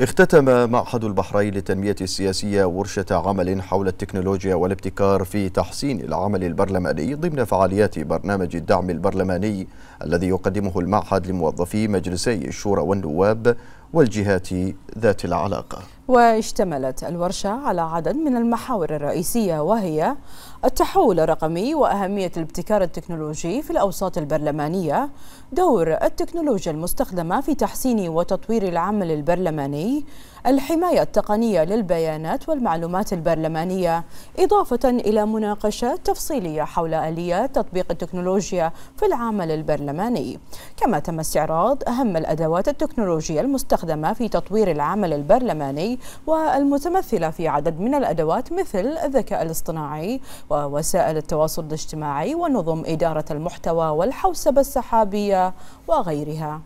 اختتم معهد البحرين للتنمية السياسية ورشة عمل حول التكنولوجيا والابتكار في تحسين العمل البرلماني ضمن فعاليات برنامج الدعم البرلماني الذي يقدمه المعهد لموظفي مجلسي الشورى والنواب والجهات ذات العلاقة واشتملت الورشة على عدد من المحاور الرئيسية وهي التحول الرقمي وأهمية الابتكار التكنولوجي في الأوساط البرلمانية دور التكنولوجيا المستخدمة في تحسين وتطوير العمل البرلماني الحماية التقنية للبيانات والمعلومات البرلمانية إضافة إلى مناقشة تفصيلية حول آليات تطبيق التكنولوجيا في العمل البرلماني كما تم استعراض أهم الأدوات التكنولوجية المستخدمة في تطوير العمل البرلماني والمتمثلة في عدد من الأدوات مثل الذكاء الاصطناعي ووسائل التواصل الاجتماعي ونظم إدارة المحتوى والحوسبة السحابية وغيرها